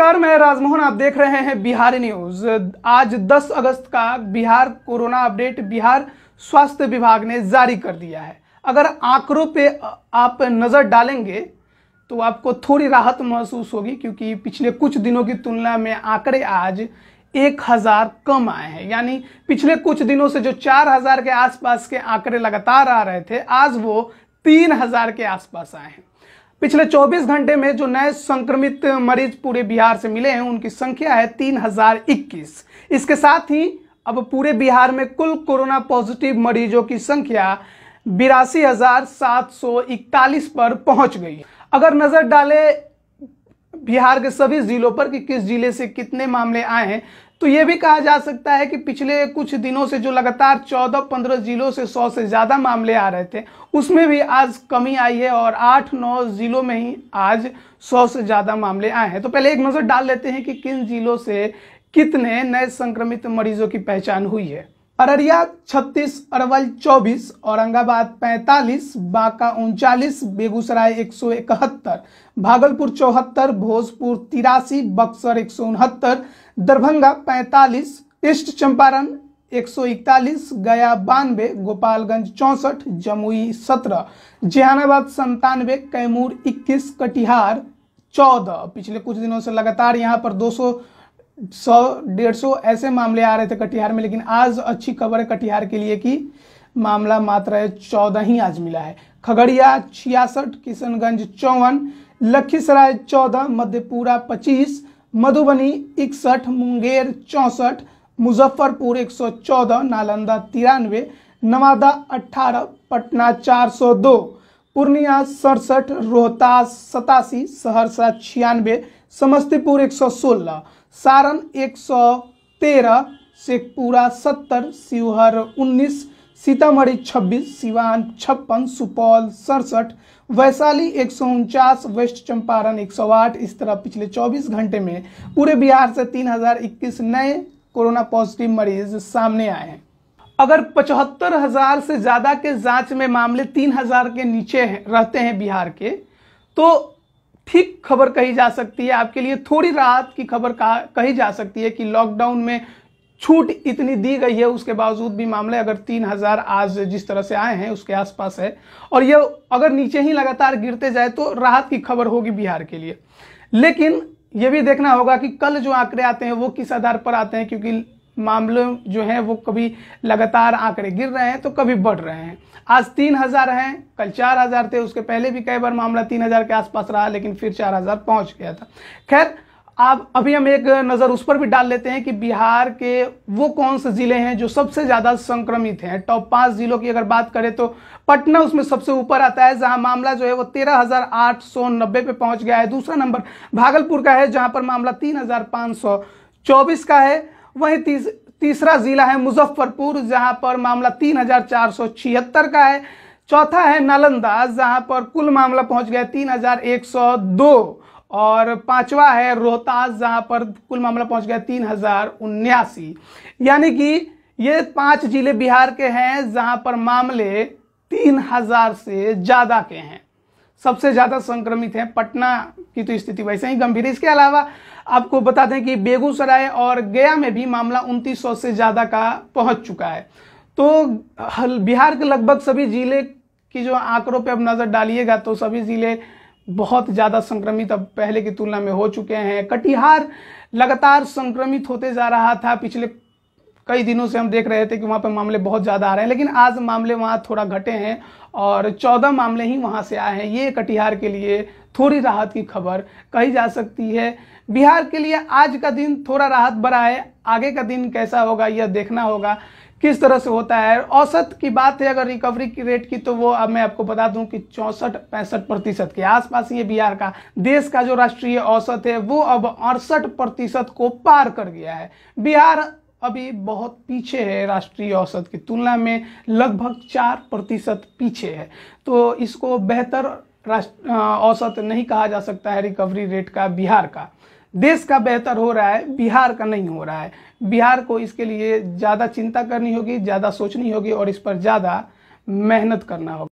नमस्कार मैं राजमोहन आप देख रहे हैं बिहारी न्यूज आज 10 अगस्त का बिहार कोरोना अपडेट बिहार स्वास्थ्य विभाग ने जारी कर दिया है अगर आंकड़ों पे आप नज़र डालेंगे तो आपको थोड़ी राहत महसूस होगी क्योंकि पिछले कुछ दिनों की तुलना में आंकड़े आज एक हज़ार कम आए हैं यानी पिछले कुछ दिनों से जो चार हज़ार के आसपास के आंकड़े लगातार आ रहे थे आज वो तीन हज़ार के आसपास आए हैं पिछले 24 घंटे में जो नए संक्रमित मरीज पूरे बिहार से मिले हैं उनकी संख्या है 3021 इसके साथ ही अब पूरे बिहार में कुल कोरोना पॉजिटिव मरीजों की संख्या बिरासी पर पहुंच गई अगर नजर डाले बिहार के सभी जिलों पर कि किस जिले से कितने मामले आए हैं तो ये भी कहा जा सकता है कि पिछले कुछ दिनों से जो लगातार 14-15 जिलों से 100 से ज़्यादा मामले आ रहे थे उसमें भी आज कमी आई है और 8-9 जिलों में ही आज 100 से ज़्यादा मामले आए हैं तो पहले एक नज़र डाल लेते हैं कि किन जिलों से कितने नए संक्रमित मरीजों की पहचान हुई है अररिया छत्तीस अरवल चौबीस औरंगाबाद पैंतालीस बांका उनचालीस बेगूसराय एक सौ इकहत्तर भागलपुर चौहत्तर भोजपुर तिरासी बक्सर एक सौ उनहत्तर दरभंगा पैंतालीस ईस्ट चंपारण एक सौ इकतालीस गया बानवे गोपालगंज चौंसठ जमुई सत्रह जहानाबाद संतानवे कैमूर इक्कीस कटिहार चौदह पिछले कुछ दिनों से लगातार यहाँ पर दो सौ डेढ़ सौ ऐसे मामले आ रहे थे कटिहार में लेकिन आज अच्छी खबर है कटिहार के लिए कि मामला मात्र है चौदह ही आज मिला है खगड़िया छियासठ किशनगंज चौवन लखीसराय चौदह मध्यपुरा पच्चीस मधुबनी इकसठ मुंगेर चौंसठ मुजफ्फरपुर एक सौ चौदह नालंदा तिरानवे नवादा अट्ठारह पटना चार सौ दो पूर्णिया सड़सठ रोहतास सतासी सहरसा छियानवे समस्तीपुर 116, सारण 113, शेखपुरा 70, शिवहर 19, सीतामढ़ी 26, सिवान छप्पन सुपौल सड़सठ वैशाली एक वेस्ट चंपारण 108 इस तरह पिछले 24 घंटे में पूरे बिहार से 3021 नए कोरोना पॉजिटिव मरीज सामने आए हैं अगर पचहत्तर हजार से ज़्यादा के जांच में मामले 3000 के नीचे रहते हैं बिहार के तो ठीक खबर कही जा सकती है आपके लिए थोड़ी राहत की खबर कही जा सकती है कि लॉकडाउन में छूट इतनी दी गई है उसके बावजूद भी मामले अगर तीन हजार आज जिस तरह से आए हैं उसके आसपास है और यह अगर नीचे ही लगातार गिरते जाए तो राहत की खबर होगी बिहार के लिए लेकिन यह भी देखना होगा कि कल जो आंकड़े आते हैं वो किस आधार पर आते हैं क्योंकि मामले जो है वो कभी लगातार आंकड़े गिर रहे हैं तो कभी बढ़ रहे हैं आज तीन हजार हैं कल चार हजार थे उसके पहले भी कई बार मामला तीन हजार के आसपास रहा लेकिन फिर चार हजार पहुंच गया था खैर आप अभी हम एक नज़र उस पर भी डाल लेते हैं कि बिहार के वो कौन से ज़िले हैं जो सबसे ज़्यादा संक्रमित हैं टॉप पाँच ज़िलों की अगर बात करें तो पटना उसमें सबसे ऊपर आता है जहां मामला जो है वो तेरह हजार आठ सौ नब्बे पे पहुंच गया है दूसरा नंबर भागलपुर का है जहां पर मामला तीन हजार सौ चौबीस का है वहीं तीस, तीसरा जिला है मुजफ्फरपुर जहां पर मामला तीन का है चौथा है नालंदा जहां पर कुल मामला पहुंच गया तीन हजार एक सौ दो और पांचवा है रोहतास जहां पर कुल मामला पहुंच गया तीन हजार उन्यासी यानी कि ये पांच जिले बिहार के हैं जहां पर मामले तीन हजार से ज्यादा के हैं सबसे ज़्यादा संक्रमित है पटना की तो स्थिति वैसे ही गंभीर है इसके अलावा आपको बता दें कि बेगूसराय और गया में भी मामला उनतीस से ज़्यादा का पहुंच चुका है तो बिहार के लगभग सभी जिले की जो आंकड़ों पर अब नज़र डालिएगा तो सभी ज़िले बहुत ज़्यादा संक्रमित अब पहले की तुलना में हो चुके हैं कटिहार लगातार संक्रमित होते जा रहा था पिछले कई दिनों से हम देख रहे थे कि वहाँ पर मामले बहुत ज़्यादा आ रहे हैं लेकिन आज मामले वहाँ थोड़ा घटे हैं और चौदह मामले ही वहाँ से आए हैं ये कटिहार के लिए थोड़ी राहत की खबर कही जा सकती है बिहार के लिए आज का दिन थोड़ा राहत भरा है आगे का दिन कैसा होगा यह देखना होगा किस तरह से होता है औसत की बात है अगर रिकवरी की रेट की तो वो अब मैं आपको बता दूं कि चौंसठ पैंसठ प्रतिशत के आसपास ये बिहार का देश का जो राष्ट्रीय औसत है वो अब अड़सठ प्रतिशत को पार कर गया है बिहार अभी बहुत पीछे है राष्ट्रीय औसत की तुलना में लगभग चार प्रतिशत पीछे है तो इसको बेहतर औसत नहीं कहा जा सकता है रिकवरी रेट का बिहार का देश का बेहतर हो रहा है बिहार का नहीं हो रहा है बिहार को इसके लिए ज़्यादा चिंता करनी होगी ज़्यादा सोचनी होगी और इस पर ज़्यादा मेहनत करना होगा